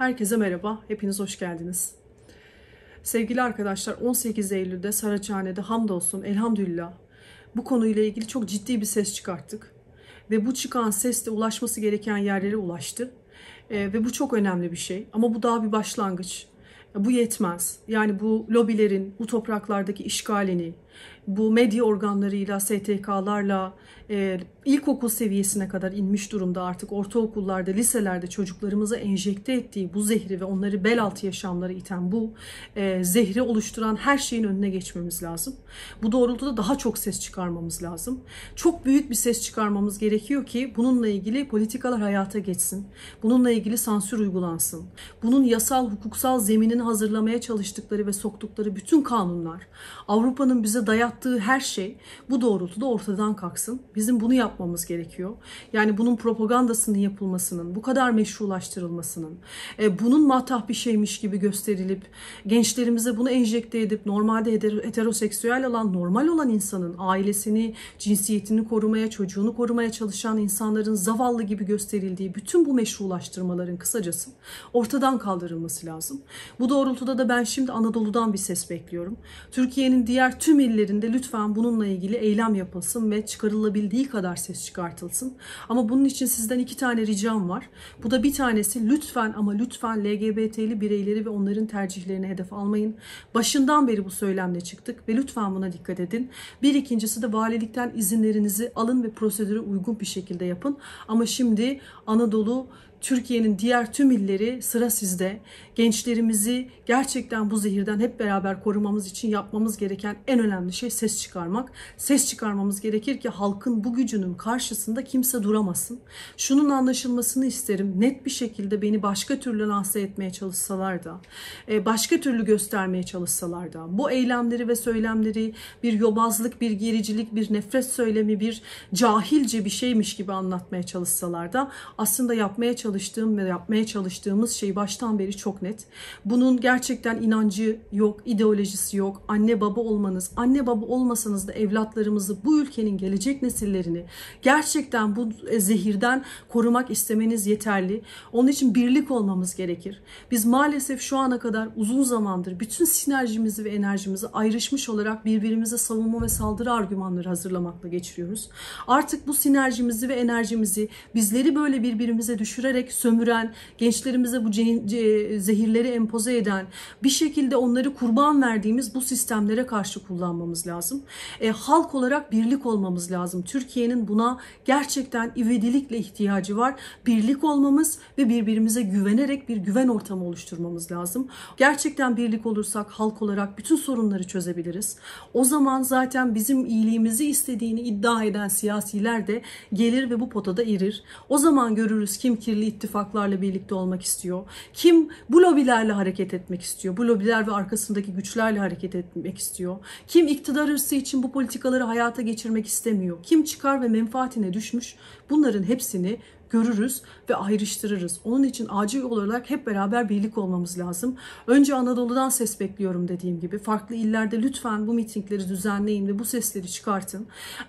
Herkese merhaba, hepiniz hoş geldiniz. Sevgili arkadaşlar 18 Eylül'de Saraçhane'de hamdolsun elhamdülillah bu konuyla ilgili çok ciddi bir ses çıkarttık. Ve bu çıkan ses de ulaşması gereken yerlere ulaştı. E, ve bu çok önemli bir şey ama bu daha bir başlangıç. Bu yetmez. Yani bu lobilerin bu topraklardaki işgalini, bu medya organlarıyla, STK'larla e, ilkokul seviyesine kadar inmiş durumda artık ortaokullarda, liselerde çocuklarımıza enjekte ettiği bu zehri ve onları bel altı yaşamları iten bu e, zehri oluşturan her şeyin önüne geçmemiz lazım. Bu doğrultuda daha çok ses çıkarmamız lazım. Çok büyük bir ses çıkarmamız gerekiyor ki bununla ilgili politikalar hayata geçsin. Bununla ilgili sansür uygulansın. Bunun yasal, hukuksal zeminini hazırlamaya çalıştıkları ve soktukları bütün kanunlar Avrupa'nın bize dayattığı her şey bu doğrultuda ortadan kalksın. Bizim bunu yapmamız gerekiyor. Yani bunun propagandasının yapılmasının, bu kadar meşrulaştırılmasının, e, bunun matah bir şeymiş gibi gösterilip gençlerimize bunu enjekte edip normalde heteroseksüel olan, normal olan insanın ailesini, cinsiyetini korumaya, çocuğunu korumaya çalışan insanların zavallı gibi gösterildiği bütün bu meşrulaştırmaların kısacası ortadan kaldırılması lazım. Bu doğrultuda da ben şimdi Anadolu'dan bir ses bekliyorum. Türkiye'nin diğer tüm il illerinde lütfen bununla ilgili eylem yapılsın ve çıkarılabildiği kadar ses çıkartılsın. Ama bunun için sizden iki tane ricam var. Bu da bir tanesi lütfen ama lütfen LGBT'li bireyleri ve onların tercihlerini hedef almayın. Başından beri bu söylemle çıktık ve lütfen buna dikkat edin. Bir ikincisi de valilikten izinlerinizi alın ve prosedüre uygun bir şekilde yapın. Ama şimdi Anadolu Türkiye'nin diğer tüm illeri sıra sizde. Gençlerimizi gerçekten bu zehirden hep beraber korumamız için yapmamız gereken en önemli şey ses çıkarmak. Ses çıkarmamız gerekir ki halkın bu gücünün karşısında kimse duramasın. Şunun anlaşılmasını isterim. Net bir şekilde beni başka türlü lanse etmeye çalışsalar da, e, başka türlü göstermeye çalışsalar da, bu eylemleri ve söylemleri bir yobazlık, bir gericilik, bir nefret söylemi, bir cahilce bir şeymiş gibi anlatmaya çalışsalar da aslında yapmaya çalış çalıştığım ve yapmaya çalıştığımız şey baştan beri çok net. Bunun gerçekten inancı yok, ideolojisi yok. Anne baba olmanız, anne baba olmasanız da evlatlarımızı, bu ülkenin gelecek nesillerini gerçekten bu e, zehirden korumak istemeniz yeterli. Onun için birlik olmamız gerekir. Biz maalesef şu ana kadar uzun zamandır bütün sinerjimizi ve enerjimizi ayrışmış olarak birbirimize savunma ve saldırı argümanları hazırlamakla geçiriyoruz. Artık bu sinerjimizi ve enerjimizi bizleri böyle birbirimize düşürerek ederek sömüren, gençlerimize bu zehirleri empoze eden, bir şekilde onları kurban verdiğimiz bu sistemlere karşı kullanmamız lazım. E, halk olarak birlik olmamız lazım. Türkiye'nin buna gerçekten ivedilikle ihtiyacı var. Birlik olmamız ve birbirimize güvenerek bir güven ortamı oluşturmamız lazım. Gerçekten birlik olursak halk olarak bütün sorunları çözebiliriz. O zaman zaten bizim iyiliğimizi istediğini iddia eden siyasiler de gelir ve bu potada erir. O zaman görürüz kim kirli ittifaklarla birlikte olmak istiyor? Kim bu lobilerle hareket etmek istiyor? Bu lobiler ve arkasındaki güçlerle hareket etmek istiyor? Kim iktidar hırsı için bu politikaları hayata geçirmek istemiyor? Kim çıkar ve menfaatine düşmüş Bunların hepsini görürüz ve ayrıştırırız. Onun için acil olarak hep beraber birlik olmamız lazım. Önce Anadolu'dan ses bekliyorum dediğim gibi. Farklı illerde lütfen bu mitingleri düzenleyin ve bu sesleri çıkartın.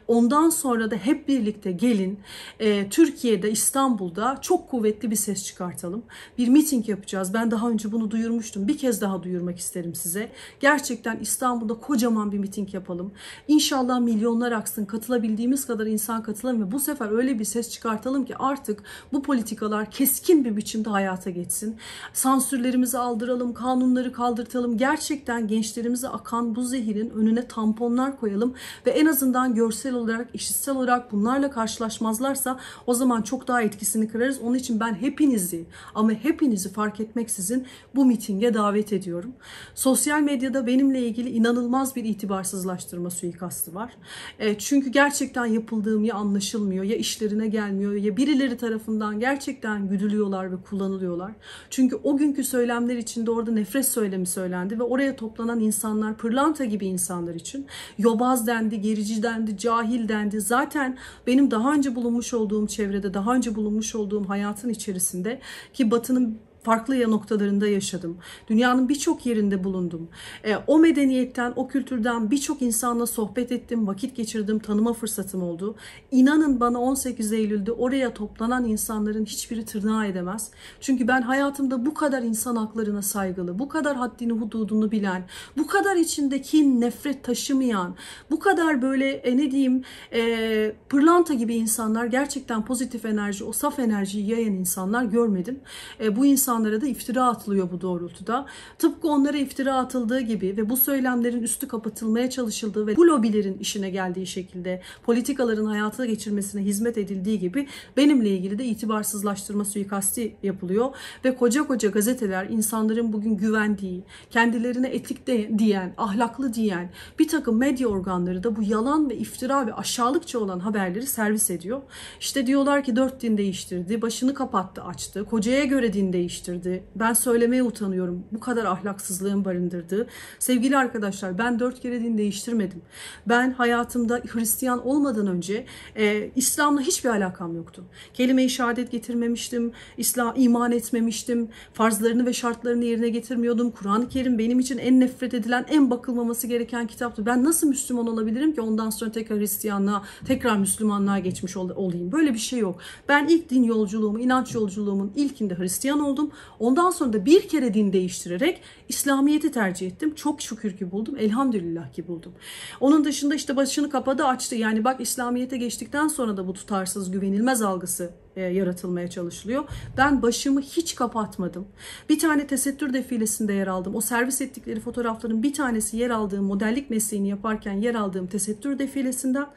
Ondan sonra da hep birlikte gelin. E, Türkiye'de, İstanbul'da çok kuvvetli bir ses çıkartalım. Bir miting yapacağız. Ben daha önce bunu duyurmuştum. Bir kez daha duyurmak isterim size. Gerçekten İstanbul'da kocaman bir miting yapalım. İnşallah milyonlar aksın. Katılabildiğimiz kadar insan katılalım ve bu sefer öyle bir ses çıkartalım ki artık bu politikalar keskin bir biçimde hayata geçsin. Sansürlerimizi aldıralım, kanunları kaldırtalım. Gerçekten gençlerimize akan bu zehirin önüne tamponlar koyalım ve en azından görsel olarak, işitsel olarak bunlarla karşılaşmazlarsa o zaman çok daha etkisini kırarız. Onun için ben hepinizi ama hepinizi fark etmeksizin bu mitinge davet ediyorum. Sosyal medyada benimle ilgili inanılmaz bir itibarsızlaştırma suikastı var. E, çünkü gerçekten yapıldığım ya anlaşılmıyor ya işlerin başlarına gelmiyor ya birileri tarafından gerçekten güdülüyorlar ve kullanılıyorlar. Çünkü o günkü söylemler içinde orada nefret söylemi söylendi ve oraya toplanan insanlar pırlanta gibi insanlar için yobaz dendi, gerici dendi, cahil dendi. Zaten benim daha önce bulunmuş olduğum çevrede, daha önce bulunmuş olduğum hayatın içerisinde ki Batı'nın farklı ya noktalarında yaşadım. Dünyanın birçok yerinde bulundum. E, o medeniyetten, o kültürden birçok insanla sohbet ettim, vakit geçirdim, tanıma fırsatım oldu. İnanın bana 18 Eylül'de oraya toplanan insanların hiçbiri tırnağa edemez. Çünkü ben hayatımda bu kadar insan haklarına saygılı, bu kadar haddini hududunu bilen, bu kadar içindeki nefret taşımayan, bu kadar böyle e, ne diyeyim e, pırlanta gibi insanlar gerçekten pozitif enerji, o saf enerjiyi yayan insanlar görmedim. E, bu insan insanlara da iftira atılıyor bu doğrultuda. Tıpkı onlara iftira atıldığı gibi ve bu söylemlerin üstü kapatılmaya çalışıldığı ve bu lobilerin işine geldiği şekilde politikaların hayata geçirmesine hizmet edildiği gibi benimle ilgili de itibarsızlaştırma suikasti yapılıyor ve koca koca gazeteler insanların bugün güvendiği, kendilerine etik de, diyen, ahlaklı diyen bir takım medya organları da bu yalan ve iftira ve aşağılıkça olan haberleri servis ediyor. İşte diyorlar ki dört din değiştirdi, başını kapattı açtı, kocaya göre din değiştirdi eleştirdi. Ben söylemeye utanıyorum. Bu kadar ahlaksızlığın barındırdığı. Sevgili arkadaşlar ben dört kere din değiştirmedim. Ben hayatımda Hristiyan olmadan önce e, İslam'la hiçbir alakam yoktu. Kelime-i şehadet getirmemiştim. İslam iman etmemiştim. Farzlarını ve şartlarını yerine getirmiyordum. Kur'an-ı Kerim benim için en nefret edilen, en bakılmaması gereken kitaptı. Ben nasıl Müslüman olabilirim ki ondan sonra tekrar Hristiyanlığa, tekrar Müslümanlığa geçmiş ol olayım. Böyle bir şey yok. Ben ilk din yolculuğumu, inanç yolculuğumun ilkinde Hristiyan oldum. Ondan sonra da bir kere din değiştirerek İslamiyet'i tercih ettim. Çok şükür ki buldum. Elhamdülillah ki buldum. Onun dışında işte başını kapadı açtı. Yani bak İslamiyet'e geçtikten sonra da bu tutarsız güvenilmez algısı e, yaratılmaya çalışılıyor. Ben başımı hiç kapatmadım. Bir tane tesettür defilesinde yer aldım. O servis ettikleri fotoğrafların bir tanesi yer aldığım modellik mesleğini yaparken yer aldığım tesettür defilesinden.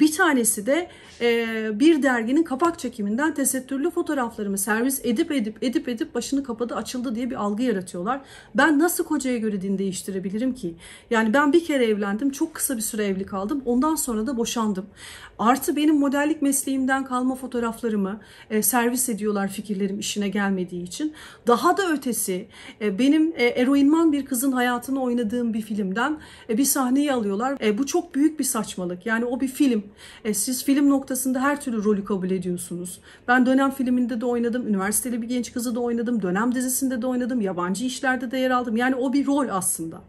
Bir tanesi de e, bir derginin kapak çekiminden tesettürlü fotoğraflarımı servis edip edip edip edip başını kapadı açıldı diye bir algı yaratıyorlar. Ben nasıl kocaya göre din değiştirebilirim ki? Yani ben bir kere evlendim çok kısa bir süre evli kaldım ondan sonra da boşandım. Artı benim modellik mesleğimden kalma fotoğraflarımı e, servis ediyorlar fikirlerim işine gelmediği için. Daha da ötesi e, benim e, eroinman bir kızın hayatını oynadığım bir filmden e, bir sahneyi alıyorlar. E, bu çok büyük bir saçmalık yani o bir film e, siz film noktasında her türlü rolü kabul ediyorsunuz. Ben dönem filminde de oynadım, üniversiteli bir genç kızı da oynadım, dönem dizisinde de oynadım, yabancı işlerde de yer aldım. Yani o bir rol aslında.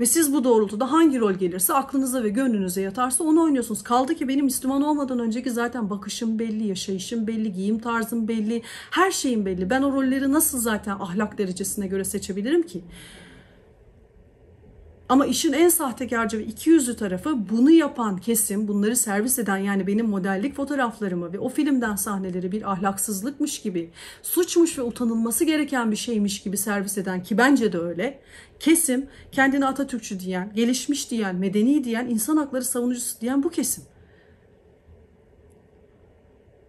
Ve siz bu doğrultuda hangi rol gelirse aklınıza ve gönlünüze yatarsa onu oynuyorsunuz. Kaldı ki benim Müslüman olmadan önceki zaten bakışım belli, yaşayışım belli, giyim tarzım belli, her şeyim belli. Ben o rolleri nasıl zaten ahlak derecesine göre seçebilirim ki? Ama işin en sahtekarca ve ikiyüzlü tarafı bunu yapan kesim, bunları servis eden yani benim modellik fotoğraflarımı ve o filmden sahneleri bir ahlaksızlıkmış gibi, suçmuş ve utanılması gereken bir şeymiş gibi servis eden ki bence de öyle. Kesim kendini Atatürkçü diyen, gelişmiş diyen, medeni diyen, insan hakları savunucusu diyen bu kesim.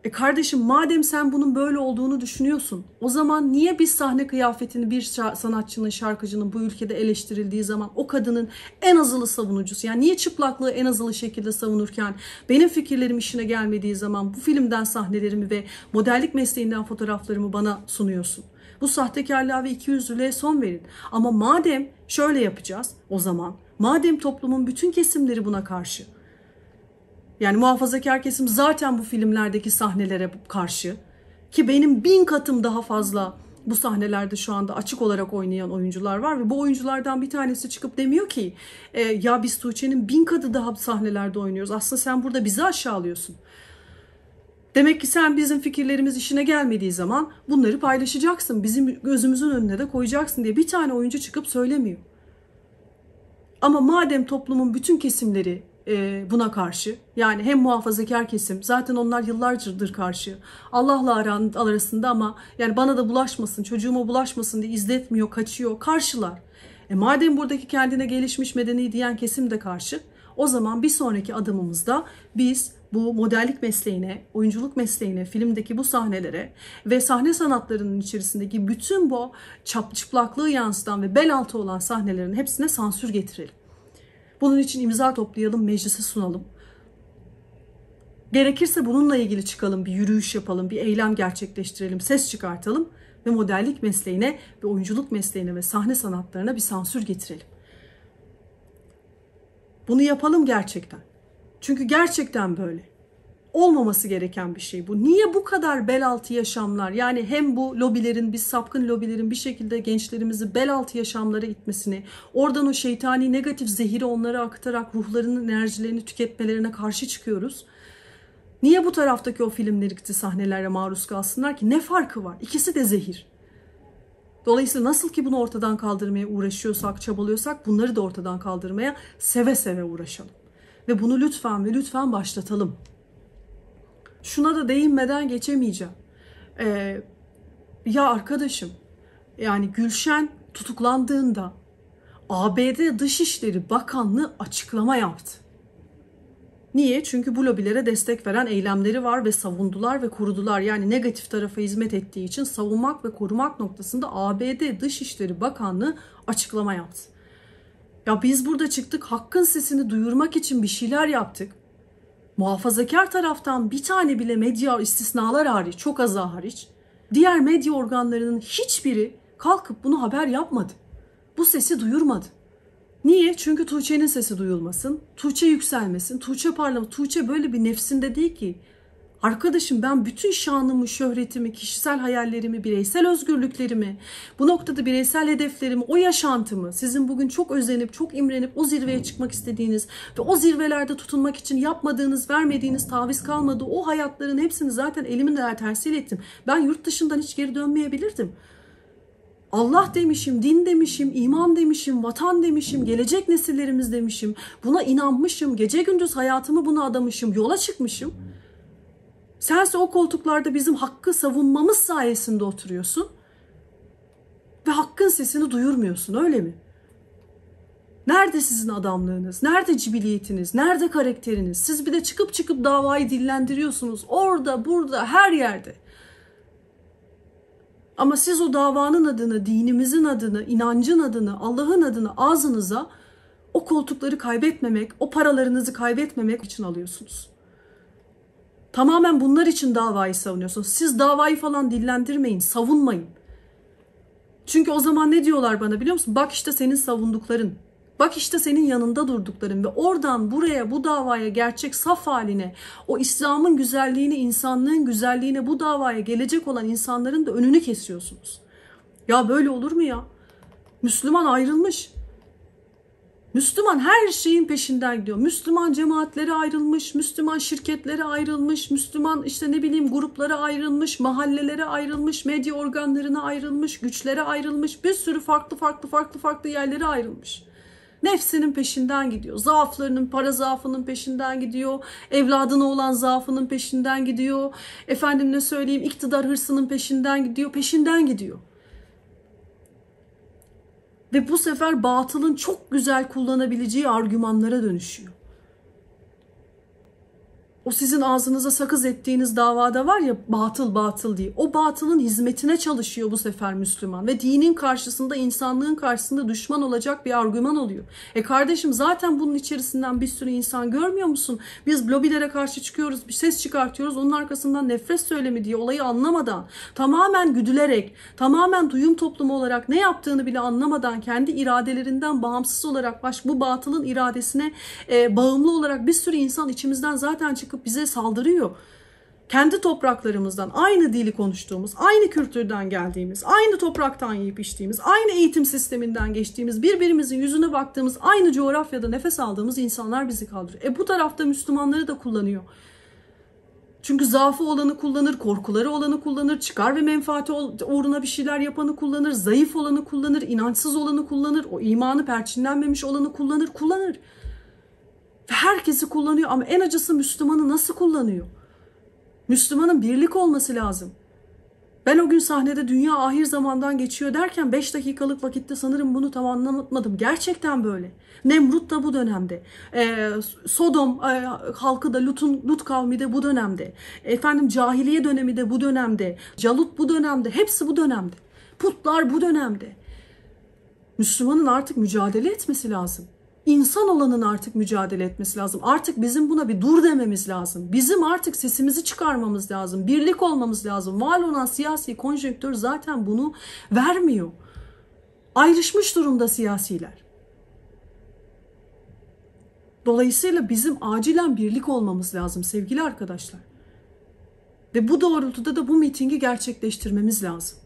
E kardeşim madem sen bunun böyle olduğunu düşünüyorsun o zaman niye biz sahne kıyafetini bir sanatçının şarkıcının bu ülkede eleştirildiği zaman o kadının en azılı savunucusu yani niye çıplaklığı en azılı şekilde savunurken benim fikirlerim işine gelmediği zaman bu filmden sahnelerimi ve modellik mesleğinden fotoğraflarımı bana sunuyorsun. Bu sahtekarlığa ve ikiyüzlülüğe son verin. Ama madem şöyle yapacağız o zaman madem toplumun bütün kesimleri buna karşı yani muhafazakar kesim zaten bu filmlerdeki sahnelere karşı ki benim bin katım daha fazla bu sahnelerde şu anda açık olarak oynayan oyuncular var ve bu oyunculardan bir tanesi çıkıp demiyor ki e, ya biz Tuğçe'nin bin katı daha sahnelerde oynuyoruz. Aslında sen burada bizi aşağılıyorsun. Demek ki sen bizim fikirlerimiz işine gelmediği zaman bunları paylaşacaksın. Bizim gözümüzün önüne de koyacaksın diye bir tane oyuncu çıkıp söylemiyor. Ama madem toplumun bütün kesimleri e, buna karşı. Yani hem muhafazakar kesim zaten onlar yıllarcadır karşı. Allah'la aran, arasında ama yani bana da bulaşmasın, çocuğuma bulaşmasın diye izletmiyor, kaçıyor, karşılar. E madem buradaki kendine gelişmiş medeni diyen kesim de karşı. O zaman bir sonraki adımımızda biz bu modellik mesleğine, oyunculuk mesleğine, filmdeki bu sahnelere ve sahne sanatlarının içerisindeki bütün bu çap çıplaklığı yansıtan ve bel altı olan sahnelerin hepsine sansür getirelim. Bunun için imza toplayalım, meclise sunalım. Gerekirse bununla ilgili çıkalım, bir yürüyüş yapalım, bir eylem gerçekleştirelim, ses çıkartalım ve modellik mesleğine ve oyunculuk mesleğine ve sahne sanatlarına bir sansür getirelim. Bunu yapalım gerçekten. Çünkü gerçekten böyle olmaması gereken bir şey bu. Niye bu kadar bel altı yaşamlar? Yani hem bu lobilerin, bir sapkın lobilerin bir şekilde gençlerimizi bel altı yaşamlara itmesini, oradan o şeytani negatif zehiri onlara aktarak ruhlarının enerjilerini tüketmelerine karşı çıkıyoruz. Niye bu taraftaki o filmlerikti sahnelere maruz kalsınlar ki? Ne farkı var? İkisi de zehir. Dolayısıyla nasıl ki bunu ortadan kaldırmaya uğraşıyorsak, çabalıyorsak bunları da ortadan kaldırmaya seve seve uğraşalım. Ve bunu lütfen ve lütfen başlatalım şuna da değinmeden geçemeyeceğim. Ee, ya arkadaşım yani Gülşen tutuklandığında ABD Dışişleri Bakanlığı açıklama yaptı. Niye? Çünkü bu lobilere destek veren eylemleri var ve savundular ve korudular. Yani negatif tarafa hizmet ettiği için savunmak ve korumak noktasında ABD Dışişleri Bakanlığı açıklama yaptı. Ya biz burada çıktık hakkın sesini duyurmak için bir şeyler yaptık muhafazakar taraftan bir tane bile medya istisnalar hariç, çok az hariç diğer medya organlarının hiçbiri kalkıp bunu haber yapmadı. Bu sesi duyurmadı. Niye? Çünkü Tuğçe'nin sesi duyulmasın, Tuğçe yükselmesin, Tuğçe parlamasın. Tuğçe böyle bir nefsinde değil ki. Arkadaşım ben bütün şanımı, şöhretimi, kişisel hayallerimi, bireysel özgürlüklerimi, bu noktada bireysel hedeflerimi, o yaşantımı, sizin bugün çok özenip, çok imrenip o zirveye çıkmak istediğiniz ve o zirvelerde tutunmak için yapmadığınız, vermediğiniz, taviz kalmadığı o hayatların hepsini zaten elimin der tersiyle ettim. Ben yurt dışından hiç geri dönmeyebilirdim. Allah demişim, din demişim, iman demişim, vatan demişim, gelecek nesillerimiz demişim. Buna inanmışım, gece gündüz hayatımı buna adamışım, yola çıkmışım. Sense o koltuklarda bizim hakkı savunmamız sayesinde oturuyorsun ve hakkın sesini duyurmuyorsun öyle mi? Nerede sizin adamlığınız? Nerede cibiliyetiniz? Nerede karakteriniz? Siz bir de çıkıp çıkıp davayı dillendiriyorsunuz. Orada, burada, her yerde. Ama siz o davanın adını, dinimizin adını, inancın adını, Allah'ın adını ağzınıza o koltukları kaybetmemek, o paralarınızı kaybetmemek için alıyorsunuz. Tamamen bunlar için davayı savunuyorsun. Siz davayı falan dillendirmeyin, savunmayın. Çünkü o zaman ne diyorlar bana biliyor musun? Bak işte senin savundukların. Bak işte senin yanında durdukların ve oradan buraya bu davaya gerçek saf haline o İslam'ın güzelliğini insanlığın güzelliğine bu davaya gelecek olan insanların da önünü kesiyorsunuz. Ya böyle olur mu ya? Müslüman ayrılmış. Müslüman her şeyin peşinden gidiyor. Müslüman cemaatlere ayrılmış, Müslüman şirketlere ayrılmış, Müslüman işte ne bileyim gruplara ayrılmış, mahallelere ayrılmış, medya organlarına ayrılmış, güçlere ayrılmış, bir sürü farklı farklı farklı farklı yerlere ayrılmış. Nefsinin peşinden gidiyor. Zaaflarının, para zaafının peşinden gidiyor. Evladına olan zaafının peşinden gidiyor. Efendim ne söyleyeyim iktidar hırsının peşinden gidiyor. Peşinden gidiyor. Ve bu sefer batılın çok güzel kullanabileceği argümanlara dönüşüyor o sizin ağzınıza sakız ettiğiniz davada var ya batıl batıl diye. O batılın hizmetine çalışıyor bu sefer Müslüman ve dinin karşısında insanlığın karşısında düşman olacak bir argüman oluyor. E kardeşim zaten bunun içerisinden bir sürü insan görmüyor musun? Biz lobilere karşı çıkıyoruz, bir ses çıkartıyoruz. Onun arkasından nefret söylemi diye olayı anlamadan, tamamen güdülerek, tamamen duyum toplumu olarak ne yaptığını bile anlamadan kendi iradelerinden bağımsız olarak baş bu batılın iradesine e, bağımlı olarak bir sürü insan içimizden zaten çıkıyor çıkıp bize saldırıyor. Kendi topraklarımızdan, aynı dili konuştuğumuz, aynı kültürden geldiğimiz, aynı topraktan yiyip içtiğimiz, aynı eğitim sisteminden geçtiğimiz, birbirimizin yüzüne baktığımız, aynı coğrafyada nefes aldığımız insanlar bizi kaldırıyor. E bu tarafta Müslümanları da kullanıyor. Çünkü zaafı olanı kullanır, korkuları olanı kullanır, çıkar ve menfaati uğruna bir şeyler yapanı kullanır, zayıf olanı kullanır, inançsız olanı kullanır, o imanı perçinlenmemiş olanı kullanır, kullanır herkesi kullanıyor ama en acısı Müslümanı nasıl kullanıyor? Müslümanın birlik olması lazım. Ben o gün sahnede dünya ahir zamandan geçiyor derken 5 dakikalık vakitte sanırım bunu tam anlamadım Gerçekten böyle. Nemrut da bu dönemde. Ee, Sodom e, halkı da Lut'un, Lut kavmi de bu dönemde. Efendim cahiliye dönemi de bu dönemde. Calut bu dönemde. Hepsi bu dönemde. Putlar bu dönemde. Müslümanın artık mücadele etmesi lazım insan olanın artık mücadele etmesi lazım. Artık bizim buna bir dur dememiz lazım. Bizim artık sesimizi çıkarmamız lazım. Birlik olmamız lazım. Var olan siyasi konjonktör zaten bunu vermiyor. Ayrışmış durumda siyasiler. Dolayısıyla bizim acilen birlik olmamız lazım sevgili arkadaşlar. Ve bu doğrultuda da bu mitingi gerçekleştirmemiz lazım.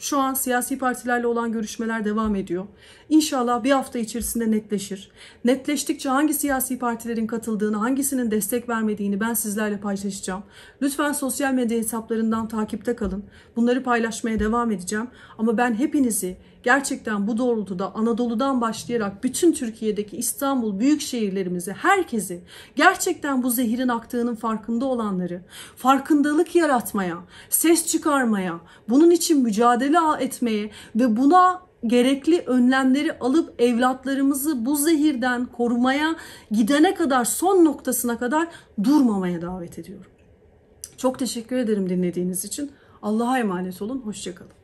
Şu an siyasi partilerle olan görüşmeler devam ediyor. İnşallah bir hafta içerisinde netleşir. Netleştikçe hangi siyasi partilerin katıldığını, hangisinin destek vermediğini ben sizlerle paylaşacağım. Lütfen sosyal medya hesaplarından takipte kalın. Bunları paylaşmaya devam edeceğim. Ama ben hepinizi gerçekten bu doğrultuda Anadolu'dan başlayarak bütün Türkiye'deki İstanbul büyük şehirlerimizi, herkesi gerçekten bu zehirin aktığının farkında olanları, farkındalık yaratmaya, ses çıkarmaya, bunun için mücadele etmeye ve buna gerekli önlemleri alıp evlatlarımızı bu zehirden korumaya gidene kadar son noktasına kadar durmamaya davet ediyorum. Çok teşekkür ederim dinlediğiniz için. Allah'a emanet olun. Hoşçakalın.